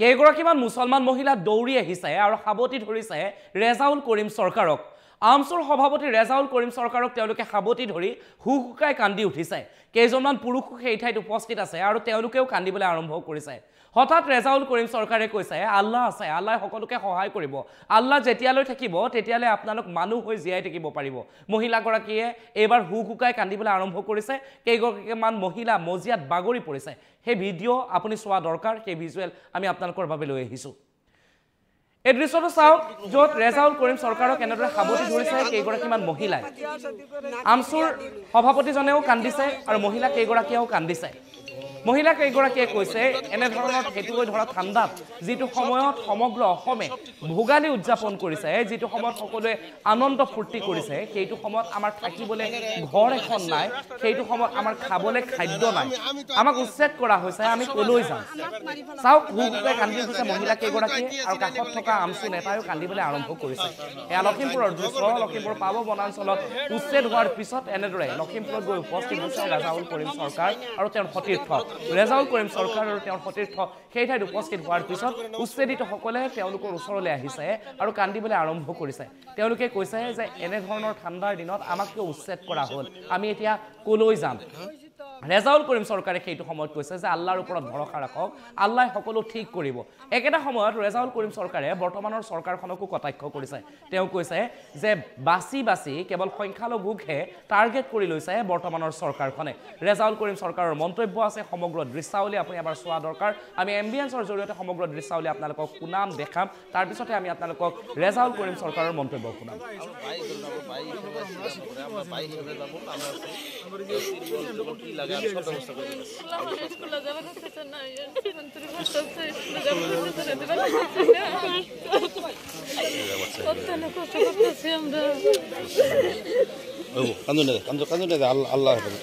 কেইগৰাকীমান মুছলমান মহিলা দৌৰি আহিছে আৰু সাৱটি ধৰিছে ৰেজাউল কৰিম চৰকাৰক আৰ্মছৰ সভাপতি ৰেজাউল কৰিম চৰকাৰক তেওঁলোকে সাৱটি ধৰি হু হুকাই কান্দি উঠিছে কেইজনমান পুৰুষো সেই ঠাইত উপস্থিত আছে আৰু তেওঁলোকেও কান্দিবলৈ আৰম্ভ কৰিছে হঠাৎ ৰেজাউল কৰিম চৰকাৰে কৈছে আল্লাহ আছে আল্লাহে সকলোকে সহায় কৰিব আল্লাহ যেতিয়ালৈ থাকিব তেতিয়ালৈ আপোনালোক মানুহ হৈ জীয়াই থাকিব পাৰিব মহিলাগৰাকীয়ে এইবাৰ হু হুকাই কান্দিবলৈ আৰম্ভ কৰিছে কেইগৰাকীমান মহিলা মজিয়াত বাগৰি পৰিছে সেই ভিডিঅ' আপুনি চোৱা দৰকাৰ সেই ভিজুৱেল আমি আপোনালোকৰ বাবে লৈ আহিছোঁ এই দৃশ্যটো চাওক য'ত ৰেজাউল কৰিম চৰকাৰক কেনেদৰে সাবতি ধৰিছে কেইগৰাকীমান মহিলাই আমচুৰ সভাপতিজনেও কান্দিছে আৰু মহিলা কেইগৰাকীয়েও কান্দিছে মহিলা কেইগৰাকীয়ে কৈছে এনেধৰণৰ খেতিকৈ ধৰা ঠাণ্ডাত যিটো সময়ত সমগ্ৰ অসমে ভোগালী উদযাপন কৰিছে যিটো সময়ত সকলোৱে আনন্দ ফূৰ্তি কৰিছে সেইটো সময়ত আমাৰ থাকিবলৈ ঘৰ এখন নাই সেইটো সময়ত আমাৰ খাবলৈ খাদ্য নাই আমাক উচ্ছেদ কৰা হৈছে আমি ক'লৈ যাওঁ চাওক ভোগে কান্দি গৈছে মহিলা কেইগৰাকীয়ে আৰু কাষত থকা আমচু নেতায়ো কান্দিবলৈ আৰম্ভ কৰিছে এয়া লখিমপুৰৰ দৃশ্য লখিমপুৰ পাব বনাঞ্চলত উচ্ছেদ হোৱাৰ পিছত এনেদৰে লখিমপুৰত গৈ উপস্থিত হৈছে ৰাজাউল কৰিম চৰকাৰ আৰু তেওঁৰ সতীৰ্থ ৰেজাউল কৰিম চৰকাৰ আৰু তেওঁৰ সতীৰ্থ সেই ঠাইত উপস্থিত হোৱাৰ পিছত উচ্ছেদিত উচ্ছেদিতসকলে তেওঁলোকৰ ওচৰলৈ আহিছে আৰু কান্দিবলৈ আৰম্ভ কৰিছে তেওঁলোকে কৈছে যে এনেধৰণৰ ঠাণ্ডাৰ দিনত আমাক কিয় উচ্ছেদ কৰা হ'ল আমি এতিয়া ক'লৈ যাম ৰেজাউল কৰিম চৰকাৰে সেইটো সময়ত কৈছে যে আল্লাৰ ওপৰত ভৰসা ৰাখক আল্লাহ সকলো ঠিক কৰিব একেটা সময়ত ৰেজাউল কৰিম চৰকাৰে বৰ্তমানৰ চৰকাৰখনকো কটাক্ষ কৰিছে তেওঁ কৈছে যে বাচি বাচি কেৱল সংখ্যালঘুকহে টাৰ্গেট কৰি লৈছে বৰ্তমানৰ চৰকাৰখনে ৰেজাউল কৰিম চৰকাৰৰ মন্তব্য আছে সমগ্ৰ দৃশ্যাৱলী আপুনি এবাৰ চোৱা দৰকাৰ আমি এম্বিয়েঞ্চৰ জৰিয়তে সমগ্ৰ দৃশ্যাৱলী আপোনালোকক শুনাম দেখাম তাৰপিছতে আমি আপোনালোকক ৰেজাউল কৰিম চৰকাৰৰ মন্তব্য শুনাম আল্লাহ আল্লাহ হেফাজত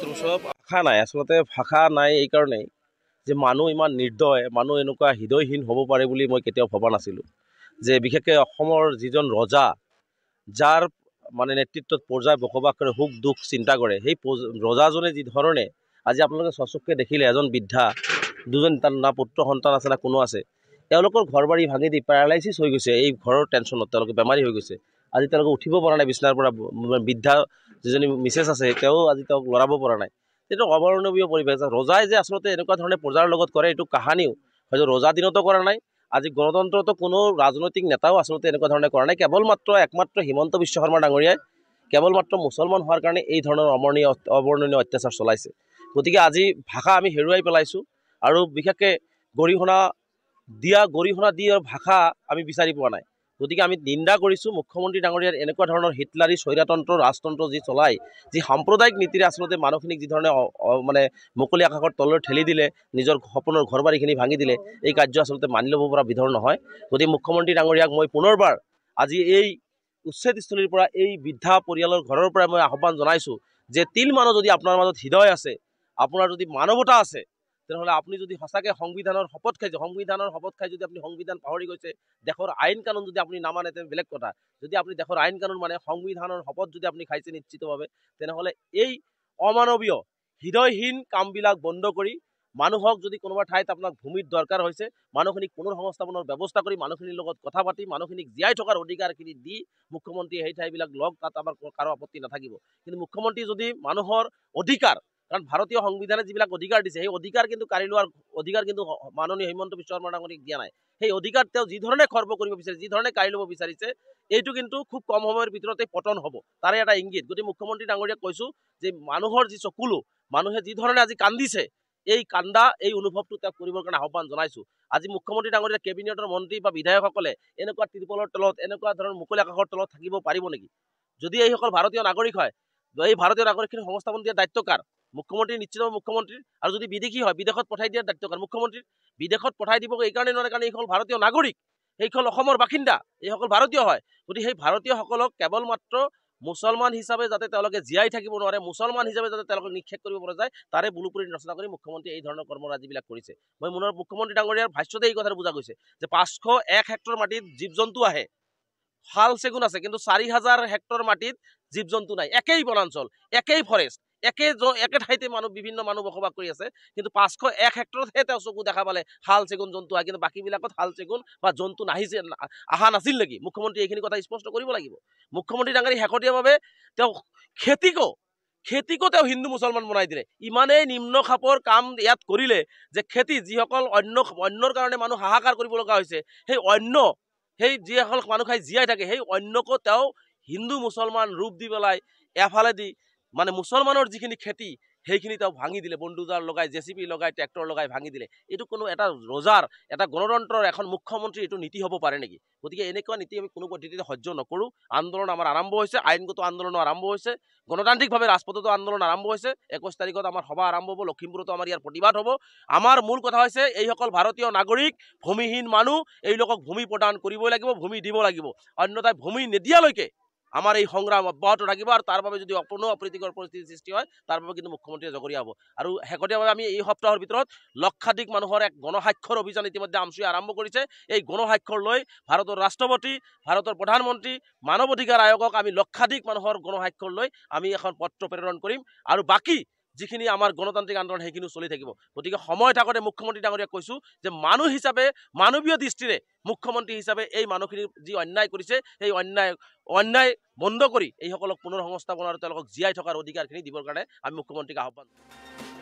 করুন ফাঁকা নাই আচলতে ভাষা নাই এই কাৰণেই যে মানুহ ইমান নিৰ্দয় মানুহ এনেকুৱা হৃদয়হীন হ'ব পাৰে বুলি মই কেতিয়াও ভবা নাছিলোঁ যে বিশেষকৈ অসমৰ যিজন ৰজা যাৰ মানে নেতৃত্বত পৰ্যায় বসবাস কৰে সুখ দুখ চিন্তা কৰে সেই ৰজাজনে ধৰনে আজি আপোনালোকে সচককে দেখিলে এজন বৃদ্ধা দুজন তাৰ না পুত্ৰ সন্তান আছে না কোনো আছে এলাকৰ ঘৰ বাৰী ভাঙি দি পেৰালাইচিছ হৈ গৈছে এই ঘৰৰ টেনশ্যনত তেওঁলোকে বেমাৰী হৈ গৈছে আজি তেওঁলোকে উঠিব পৰা নাই বিচনাৰ পৰা বৃদ্ধা যিজনী মিছেছ আছে তেওঁ আজি তেওঁক লৰাব পৰা নাই এটা অবৰ্ণনীয় পৰিৱেশ ৰজাই যে আচলতে এনেকুৱা ধৰণে প্ৰজাৰ লগত কৰে এইটো কাহানিও হয়তো ৰোজা দিনতো কৰা নাই আজি গণতন্ত্ৰটো কোনো ৰাজনৈতিক নেতাও আচলতে এনেকুৱা ধৰণে কৰা নাই কেৱল মাত্ৰ একমাত্ৰ হিমন্ত বিশ্ব শৰ্মা ডাঙৰীয়াই কেৱল মাত্ৰ মুছলমান হোৱাৰ কাৰণে এই ধৰণৰ অমৰণীয় অৱৰ্ণনীয় অত্যাচাৰ চলাইছে গতিকে আজি ভাষা আমি হেৰুৱাই পেলাইছোঁ আৰু বিশেষকৈ গৰিহণা দিয়া গৰিহণা দিয়া ভাষা আমি বিচাৰি পোৱা নাই গতিকে আমি নিন্দা কৰিছোঁ মুখ্যমন্ত্ৰী ডাঙৰীয়াৰ এনেকুৱা ধৰণৰ হিটলাৰী স্বৈৰাতন্ত্ৰ ৰাজতন্ত্ৰ যি চলাই যি সাম্প্ৰদায়িক নীতিৰে আচলতে মানুহখিনিক যিধৰণে মানে মুকলি আকাশৰ তলৰ ঠেলি দিলে নিজৰ সপোনৰ ঘৰ বাৰীখিনি ভাঙি দিলে এই কাৰ্য আচলতে মানি ল'ব পৰা বিধৰ নহয় গতিকে মুখ্যমন্ত্ৰী ডাঙৰীয়াক মই পুনৰবাৰ আজি এই উচ্ছেদস্থলীৰ পৰা এই বৃদ্ধা পৰিয়ালৰ ঘৰৰ পৰা মই আহ্বান জনাইছোঁ যে তিল মানুহ যদি আপোনাৰ মাজত হৃদয় আছে আপোনাৰ যদি মানৱতা আছে তেনেহ'লে আপুনি যদি সঁচাকৈ সংবিধানৰ শপত খাইছে সংবিধানৰ শপত খাই যদি আপুনি সংবিধান পাহৰি গৈছে দেশৰ আইন কানুন যদি আপুনি নামানে তেন্তে বেলেগ কথা যদি আপুনি দেশৰ আইন কানুন মানে সংবিধানৰ শপত যদি আপুনি খাইছে নিশ্চিতভাৱে তেনেহ'লে এই অমানৱীয় হৃদয়হীন কামবিলাক বন্ধ কৰি মানুহক যদি কোনোবা ঠাইত আপোনাক ভূমিত দৰকাৰ হৈছে মানুহখিনিক পুনৰ সংস্থাপনৰ ব্যৱস্থা কৰি মানুহখিনিৰ লগত কথা পাতি মানুহখিনিক জীয়াই থকাৰ অধিকাৰখিনি দি মুখ্যমন্ত্ৰীয়ে সেই ঠাইবিলাক লগ তাত আমাৰ কাৰো আপত্তি নাথাকিব কিন্তু মুখ্যমন্ত্ৰী যদি মানুহৰ অধিকাৰ কাৰণ ভাৰতীয় সংবিধানে যিবিলাক অধিকাৰ দিছে সেই অধিকাৰ কিন্তু কাঢ়ি লোৱাৰ অধিকাৰ কিন্তু মাননীয় হিমন্ত বিশ্ব শৰ্মা ডাঙৰীক দিয়া নাই সেই অধিকাৰ তেওঁ যিধৰণে খৰ্ব কৰিব বিচাৰিছে যিধৰণে কাঢ়ি ল'ব বিচাৰিছে এইটো কিন্তু খুব কম সময়ৰ ভিতৰতে পতন হ'ব তাৰে এটা ইংগিত গতিকে মুখ্যমন্ত্ৰী ডাঙৰীয়াক কৈছোঁ যে মানুহৰ যি চকুলো মানুহে যিধৰণে আজি কান্দিছে এই কান্দা এই অনুভৱটো তেওঁক কৰিবৰ কাৰণে আহ্বান জনাইছোঁ আজি মুখ্যমন্ত্ৰী ডাঙৰীয়া কেবিনেটৰ মন্ত্ৰী বা বিধায়কসকলে এনেকুৱা ত্ৰিপলৰ তলত এনেকুৱা ধৰণৰ মুকলি আকাশৰ তলত থাকিব পাৰিব নেকি যদি এইসকল ভাৰতীয় নাগৰিক হয় এই ভাৰতীয় নাগৰিকখিনি সংস্থাপন দিয়া দায়িত্ব কাৰ মুখ্যমন্ত্ৰী নিশ্চিত মুখ্যমন্ত্ৰীৰ আৰু যদি বিদেশী হয় বিদেশত পঠাই দিয়াৰ দায়িত্ব কাৰণ মুখ্যমন্ত্ৰী বিদেশত পঠাই দিব এইকাৰণে নোৱাৰে কাৰণ এইসকল ভাৰতীয় নাগৰিক সেইসকল অসমৰ বাসিন্দা এইসকল ভাৰতীয় হয় গতিকে সেই ভাৰতীয়সকলক কেৱল মাত্ৰ মুছলমান হিচাপে যাতে তেওঁলোকে জীয়াই থাকিব নোৱাৰে মুছলমান হিচাপে যাতে তেওঁলোকক নিক্ষেপ কৰিব পৰা যায় তাৰে বুলুপুৰি ৰচনা কৰি মুখ্যমন্ত্ৰী এই ধৰণৰ কৰ্মৰাজিবিলাক কৰিছে মই মনৰ মুখ্যমন্ত্ৰী ডাঙৰীয়াৰ ভাষ্যতে এই কথাটো বুজা গৈছে যে পাঁচশ এক হেক্টৰ মাটিত জীৱ জন্তু আহে শাল চেগুন আছে কিন্তু চাৰি হাজাৰ হেক্টৰ মাটিত জীৱ জন্তু নাই একেই বনাঞ্চল একেই ফৰেষ্ট একে একে ঠাইতে মানুহ বিভিন্ন মানুহ বসবাস কৰি আছে কিন্তু পাঁচশ এক হেক্টৰতহে তেওঁ চকু দেখা পালে শাল চেগুন জন্তু আহে কিন্তু বাকীবিলাকত শাল চেগুন বা জন্তু নাহিছিল অহা নাছিল নেকি মুখ্যমন্ত্ৰী এইখিনি কথা স্পষ্ট কৰিব লাগিব মুখ্যমন্ত্ৰী ডাঙৰী শেহতীয়াভাৱে তেওঁ খেতিকো খেতিকো তেওঁ হিন্দু মুছলমান বনাই দিলে ইমানেই নিম্ন খাপৰ কাম ইয়াত কৰিলে যে খেতি যিসকল অন্য অন্যৰ কাৰণে মানুহ হাহাকাৰ কৰিব লগা হৈছে সেই অন্য সেই যিসকল মানুহ খাই জীয়াই থাকে সেই অন্যকো তেওঁ হিন্দু মুছলমান ৰূপ দি পেলাই এফালেদি মানে মুছলমানৰ যিখিনি খেতি সেইখিনি তেওঁ ভাঙি দিলে বন্দুজাৰ লগাই জে চি পি লগাই ট্ৰেক্টৰ লগাই ভাঙি দিলে এইটো কোনো এটা ৰজাৰ এটা গণতন্ত্ৰৰ এখন মুখ্যমন্ত্ৰীৰ এইটো নীতি হ'ব পাৰে নেকি গতিকে এনেকুৱা নীতি আমি কোনো পদ্ধতিতে সহ্য নকৰোঁ আন্দোলন আমাৰ আৰম্ভ হৈছে আইনগত আন্দোলনো আৰম্ভ হৈছে গণতান্ত্ৰিকভাৱে ৰাজপথতো আন্দোলন আৰম্ভ হৈছে একৈছ তাৰিখত আমাৰ সভা আৰম্ভ হ'ব লখিমপুৰতো আমাৰ ইয়াৰ প্ৰতিবাদ হ'ব আমাৰ মূল কথা হৈছে এইসকল ভাৰতীয় নাগৰিক ভূমিহীন মানুহ এইলোকক ভূমি প্ৰদান কৰিবই লাগিব ভূমি দিব লাগিব অন্যথা ভূমি নিদিয়ালৈকে আমাৰ এই সংগ্ৰাম অব্যাহত থাকিব আৰু তাৰ বাবে যদি অপূৰ্ণ অপ্ৰীতিকৰ পৰিস্থিতিৰ সৃষ্টি হয় তাৰ বাবে কিন্তু মুখ্যমন্ত্ৰীয়ে জগৰীয়া হ'ব আৰু শেহতীয়াভাৱে আমি এই সপ্তাহৰ ভিতৰত লক্ষাধিক মানুহৰ এক গণসাক্ষৰ অভিযান ইতিমধ্যে আমচুৱে আৰম্ভ কৰিছে এই গণসাক্ষৰ লৈ ভাৰতৰ ৰাষ্ট্ৰপতি ভাৰতৰ প্ৰধানমন্ত্ৰী মানৱ অধিকাৰ আয়োগক আমি লক্ষাধিক মানুহৰ গণসাক্ষৰ লৈ আমি এখন পত্ৰ প্ৰেৰণ কৰিম আৰু বাকী যিখিনি আমাৰ গণতান্ত্ৰিক আন্দোলন সেইখিনিও চলি থাকিব গতিকে সময় থাকোঁতে মুখ্যমন্ত্ৰী ডাঙৰীয়া কৈছোঁ যে মানুহ হিচাপে মানৱীয় দৃষ্টিৰে মুখ্যমন্ত্ৰী হিচাপে এই মানুহখিনি যি অন্যায় কৰিছে সেই অন্যায় অন্যায় বন্ধ কৰি এইসকলক পুনৰ সংস্থাপন আৰু তেওঁলোকক জীয়াই থকাৰ অধিকাৰখিনি দিবৰ কাৰণে আমি মুখ্যমন্ত্ৰীক আহ্বান